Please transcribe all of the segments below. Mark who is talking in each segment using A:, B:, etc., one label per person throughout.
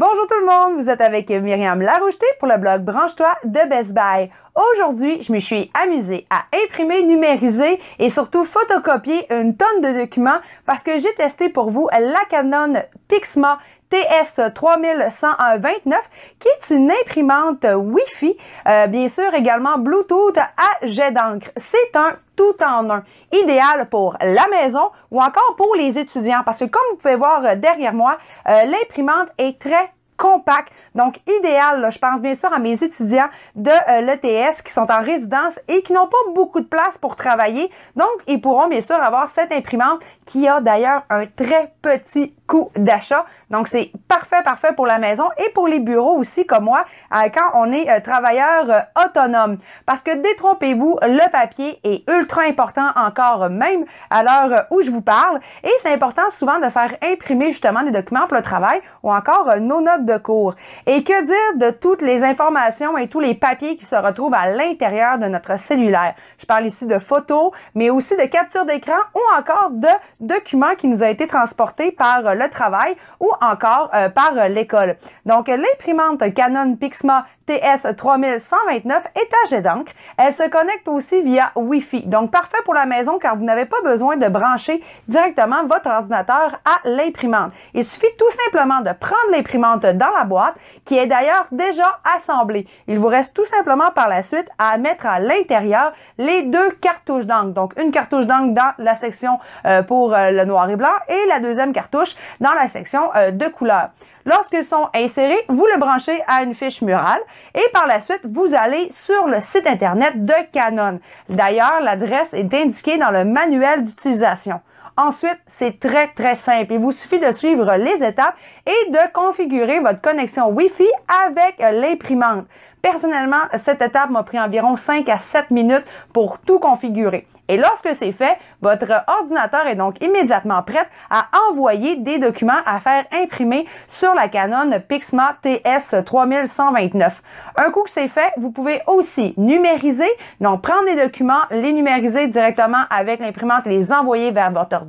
A: Bonjour tout le monde, vous êtes avec Myriam Laroucheté pour le blog Branche-toi de Best Buy. Aujourd'hui, je me suis amusée à imprimer, numériser et surtout photocopier une tonne de documents parce que j'ai testé pour vous la Canon Pixma TS 3129 qui est une imprimante Wi-Fi, euh, bien sûr également Bluetooth à jet d'encre. C'est un tout en un, idéal pour la maison ou encore pour les étudiants parce que comme vous pouvez voir derrière moi, euh, l'imprimante est très compact. Donc, idéal, je pense bien sûr à mes étudiants de euh, l'ETS qui sont en résidence et qui n'ont pas beaucoup de place pour travailler. Donc, ils pourront bien sûr avoir cette imprimante qui a d'ailleurs un très petit d'achat. Donc, c'est parfait, parfait pour la maison et pour les bureaux aussi, comme moi, euh, quand on est euh, travailleur euh, autonome. Parce que détrompez-vous, le papier est ultra important encore même à l'heure où je vous parle. Et c'est important souvent de faire imprimer justement des documents pour le travail ou encore nos notes de cours. Et que dire de toutes les informations et tous les papiers qui se retrouvent à l'intérieur de notre cellulaire? Je parle ici de photos, mais aussi de captures d'écran ou encore de documents qui nous ont été transportés par le le travail ou encore euh, par euh, l'école. Donc, l'imprimante Canon Pixma TS3129 est à jet d'encre. Elle se connecte aussi via Wi-Fi. Donc, parfait pour la maison car vous n'avez pas besoin de brancher directement votre ordinateur à l'imprimante. Il suffit tout simplement de prendre l'imprimante dans la boîte qui est d'ailleurs déjà assemblée. Il vous reste tout simplement par la suite à mettre à l'intérieur les deux cartouches d'encre. Donc, une cartouche d'encre dans la section euh, pour le noir et blanc et la deuxième cartouche dans la section euh, de couleurs. Lorsqu'ils sont insérés, vous le branchez à une fiche murale et par la suite, vous allez sur le site Internet de Canon. D'ailleurs, l'adresse est indiquée dans le manuel d'utilisation. Ensuite, c'est très, très simple. Il vous suffit de suivre les étapes et de configurer votre connexion Wi-Fi avec l'imprimante. Personnellement, cette étape m'a pris environ 5 à 7 minutes pour tout configurer. Et lorsque c'est fait, votre ordinateur est donc immédiatement prêt à envoyer des documents à faire imprimer sur la Canon Pixma TS 3129. Un coup que c'est fait, vous pouvez aussi numériser, donc prendre des documents, les numériser directement avec l'imprimante et les envoyer vers votre ordinateur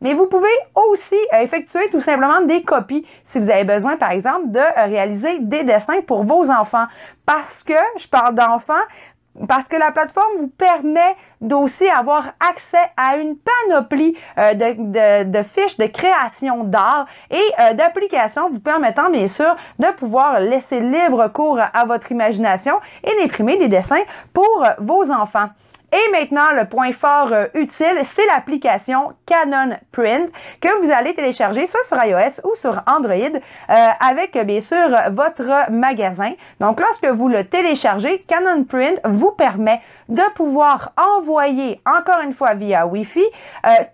A: mais vous pouvez aussi euh, effectuer tout simplement des copies si vous avez besoin, par exemple, de euh, réaliser des dessins pour vos enfants. Parce que, je parle d'enfants, parce que la plateforme vous permet d'aussi avoir accès à une panoplie euh, de, fiches de création d'art et d'applications vous permettant bien sûr de pouvoir laisser libre cours à votre imagination et d'imprimer des dessins pour vos enfants. Et maintenant, le point fort euh, utile, c'est l'application Canon Print que vous allez télécharger soit sur iOS ou sur Android euh, avec euh, bien sûr votre magasin. Donc lorsque vous le téléchargez, Canon Print vous permet de pouvoir envoyer encore une fois via Wi-Fi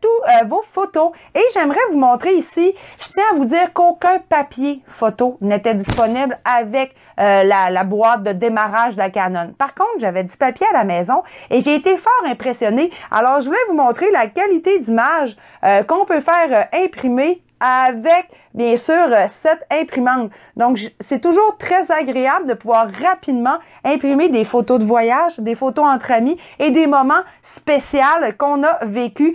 A: tous vos photos. Et j'aimerais vous montrer ici, je tiens à vous dire qu'aucun papier photo n'était disponible avec la, la boîte de démarrage de la Canon. Par contre, j'avais du papier à la maison et j'ai été fort impressionné Alors, je voulais vous montrer la qualité d'image euh, qu'on peut faire euh, imprimer avec, bien sûr, euh, cette imprimante. Donc, c'est toujours très agréable de pouvoir rapidement imprimer des photos de voyage, des photos entre amis et des moments spéciaux qu'on a vécu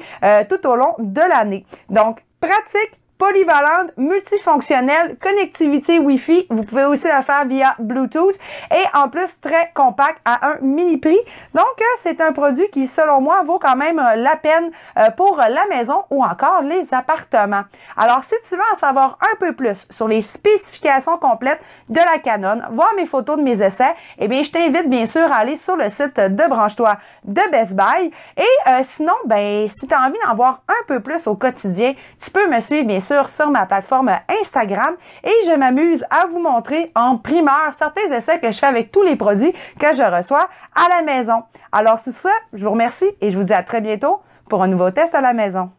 A: tout au long de l'année. Donc, pratique, polyvalente, multifonctionnelle, connectivité Wi-Fi. Vous pouvez aussi la faire via Bluetooth et en plus très compact à un mini prix. Donc, euh, c'est un produit qui, selon moi, vaut quand même euh, la peine euh, pour la maison ou encore les appartements. Alors, si tu veux en savoir un peu plus sur les spécifications complètes de la Canon, voir mes photos de mes essais, eh bien, je t'invite bien sûr à aller sur le site de Branche-toi de Best Buy. Et sinon, ben, si tu as envie d'en voir un peu plus au quotidien, tu peux me suivre bien sûr sur ma plateforme Instagram et je m'amuse à vous montrer en primeur certains essais que je fais avec tous les produits que je reçois à la maison. Alors, sur ce, je vous remercie et je vous dis à très bientôt pour un nouveau test à la maison.